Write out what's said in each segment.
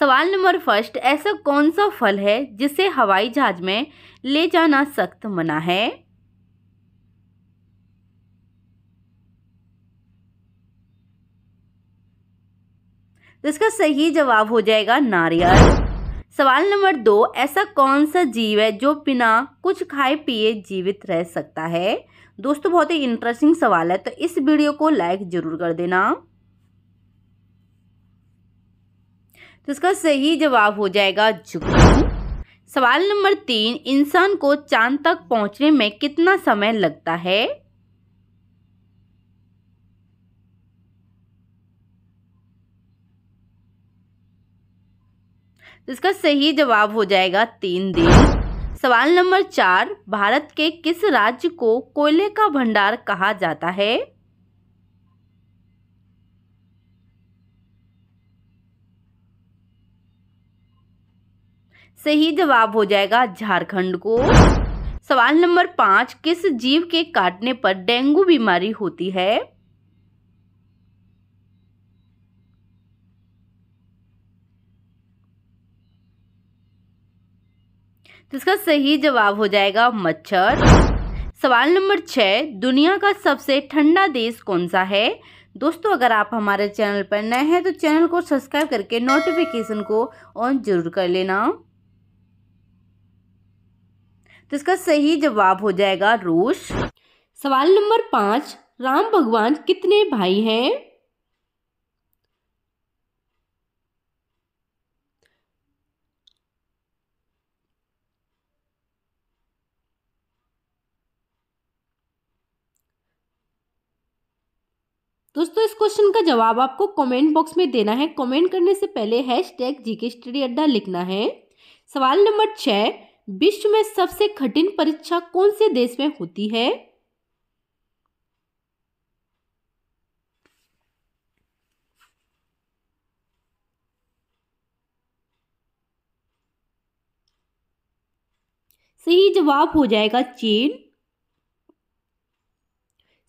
सवाल number first ऐसा कौन सा फल है जिसे हवाई जहाज में ले जाना सख्त मना है तो इसका सही जवाब हो जाएगा नारियल सवाल नंबर दो ऐसा कौन सा जीव है जो बिना कुछ खाए पिए जीवित रह सकता है दोस्तों बहुत ही इंटरेस्टिंग सवाल है तो इस वीडियो को लाइक जरूर कर देना तो इसका सही जवाब हो जाएगा जुगनू सवाल नंबर तीन इंसान को चांद तक पहुंचने में कितना समय लगता है तो इसका सही जवाब हो जाएगा तीन दिन सवाल नंबर चार भारत के किस राज्य को कोयले का भंडार कहा जाता है सही जवाब हो जाएगा झारखंड को सवाल नंबर पांच किस जीव के काटने पर डेंगू बीमारी होती है इसका सही जवाब हो जाएगा मच्छर सवाल नंबर छः दुनिया का सबसे ठंडा देश कौन सा है दोस्तों अगर आप हमारे चैनल पर नए हैं तो चैनल को सब्सक्राइब करके नोटिफिकेशन को ऑन जरूर कर लेना तो इसका सही जवाब हो जाएगा रोष सवाल नंबर पांच राम भगवान कितने भाई हैं दोस्तों इस क्वेश्चन का जवाब आपको कमेंट बॉक्स में देना है कमेंट करने से पहले हैश टैग जी के स्टडी अड्डा लिखना है सवाल नंबर छः विश्व में सबसे कठिन परीक्षा कौन से देश में होती है सही जवाब हो जाएगा चीन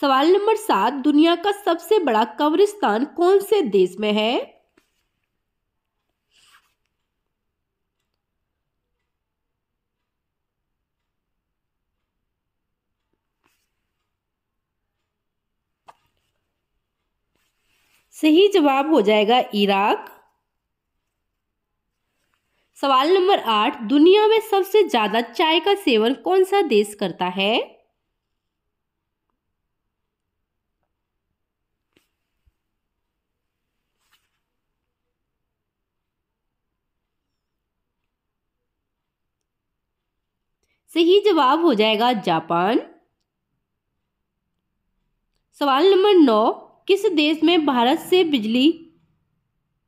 सवाल नंबर सात दुनिया का सबसे बड़ा कब्रिस्तान कौन से देश में है सही जवाब हो जाएगा इराक सवाल नंबर आठ दुनिया में सबसे ज्यादा चाय का सेवन कौन सा देश करता है सही जवाब हो जाएगा जापान सवाल नंबर नौ किस देश में भारत से बिजली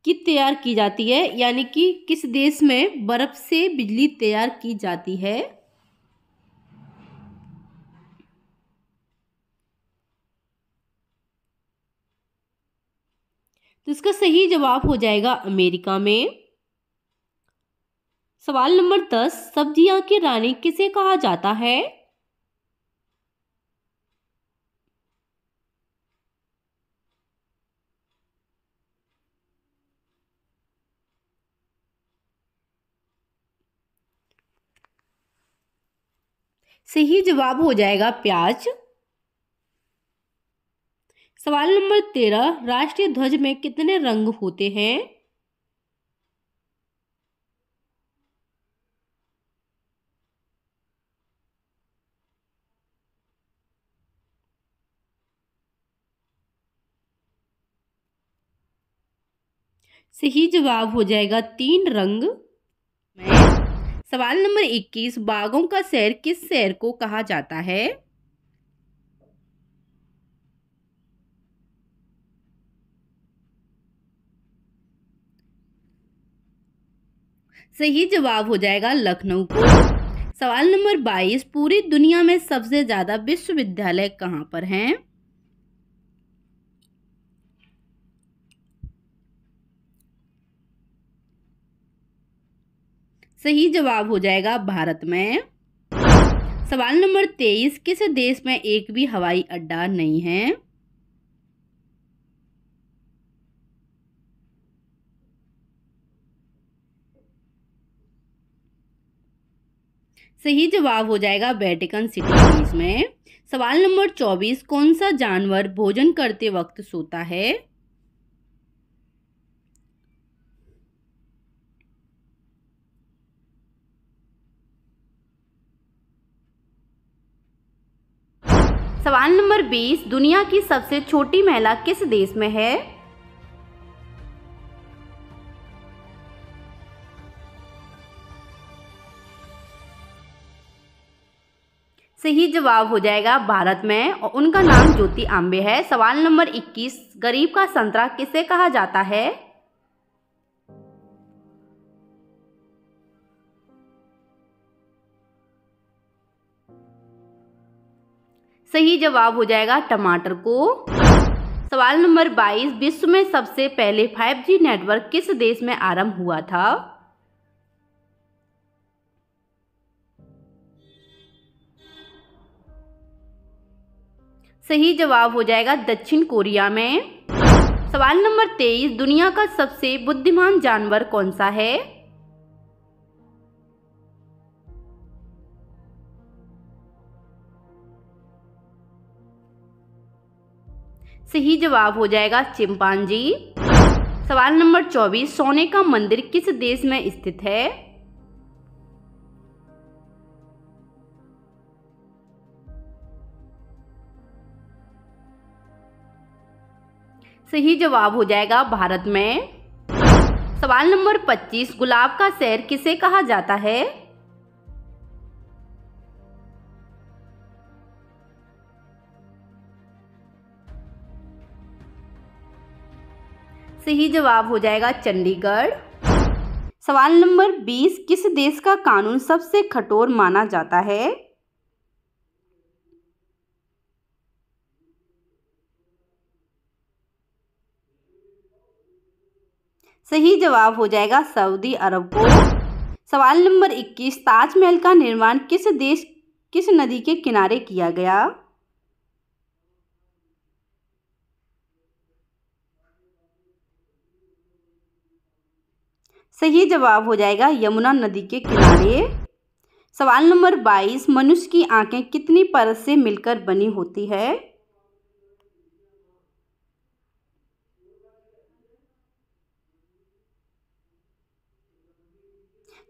की तैयार की जाती है यानी कि किस देश में बर्फ से बिजली तैयार की जाती है तो इसका सही जवाब हो जाएगा अमेरिका में सवाल नंबर दस सब्जियां की रानी किसे कहा जाता है सही जवाब हो जाएगा प्याज सवाल नंबर तेरह राष्ट्रीय ध्वज में कितने रंग होते हैं सही जवाब हो जाएगा तीन रंग सवाल नंबर 21 बाघों का शहर किस शहर को कहा जाता है सही जवाब हो जाएगा लखनऊ को सवाल नंबर 22 पूरी दुनिया में सबसे ज़्यादा विश्वविद्यालय कहाँ पर हैं सही जवाब हो जाएगा भारत में सवाल नंबर तेईस किस देश में एक भी हवाई अड्डा नहीं है सही जवाब हो जाएगा वेटिकन सिटी में सवाल नंबर चौबीस कौन सा जानवर भोजन करते वक्त सोता है सवाल नंबर बीस दुनिया की सबसे छोटी महिला किस देश में है सही जवाब हो जाएगा भारत में और उनका नाम ज्योति आम्बे है सवाल नंबर 21 गरीब का संतरा किसे कहा जाता है सही जवाब हो जाएगा टमाटर को सवाल नंबर 22 विश्व में सबसे पहले 5G नेटवर्क किस देश में आरंभ हुआ था सही जवाब हो जाएगा दक्षिण कोरिया में सवाल नंबर 23 दुनिया का सबसे बुद्धिमान जानवर कौन सा है सही जवाब हो जाएगा चिंपांजी सवाल नंबर चौबीस सोने का मंदिर किस देश में स्थित है सही जवाब हो जाएगा भारत में सवाल नंबर 25 गुलाब का शहर किसे कहा जाता है सही जवाब हो जाएगा चंडीगढ़ सवाल नंबर 20 किस देश का कानून सबसे कठोर माना जाता है सही जवाब हो जाएगा सऊदी अरब को सवाल नंबर 21 ताजमहल का निर्माण किस देश किस नदी के किनारे किया गया सही जवाब हो जाएगा यमुना नदी के किनारे सवाल नंबर बाईस मनुष्य की आंखें कितनी परत से मिलकर बनी होती है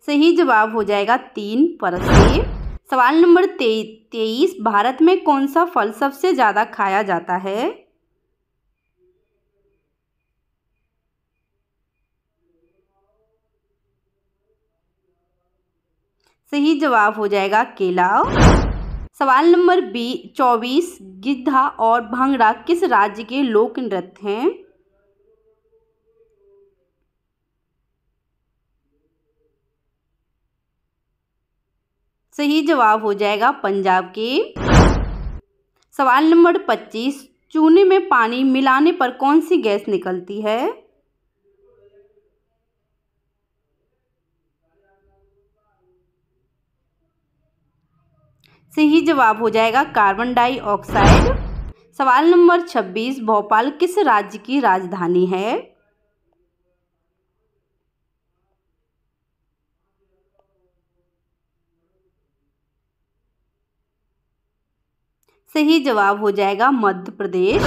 सही जवाब हो जाएगा तीन परत से सवाल नंबर तेईस भारत में कौन सा फल सबसे ज़्यादा खाया जाता है सही जवाब हो जाएगा केला सवाल नंबर बी चौबीस गिद्धा और भांगड़ा किस राज्य के लोक नृत्य हैं सही जवाब हो जाएगा पंजाब के सवाल नंबर पच्चीस चूने में पानी मिलाने पर कौन सी गैस निकलती है से ही जवाब हो जाएगा कार्बन डाइऑक्साइड सवाल नंबर छब्बीस भोपाल किस राज्य की राजधानी है सही जवाब हो जाएगा मध्य प्रदेश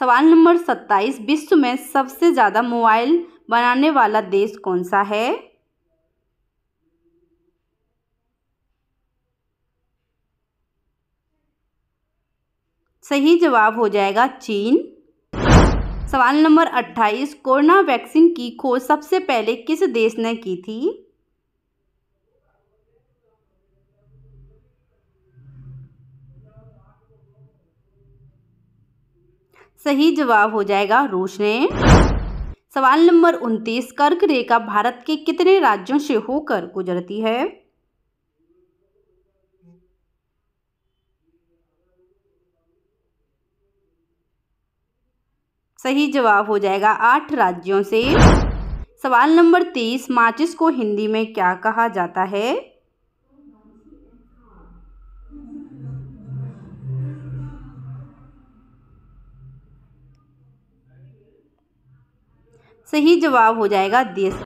सवाल नंबर सत्ताईस विश्व में सबसे ज़्यादा मोबाइल बनाने वाला देश कौन सा है सही जवाब हो जाएगा चीन सवाल नंबर 28 कोरोना वैक्सीन की खोज सबसे पहले किस देश ने की थी सही जवाब हो जाएगा रूस ने सवाल नंबर उन्तीस कर्क रेखा भारत के कितने राज्यों से होकर गुजरती है सही जवाब हो जाएगा आठ राज्यों से सवाल नंबर तीस माचिस को हिंदी में क्या कहा जाता है सही जवाब हो जाएगा देश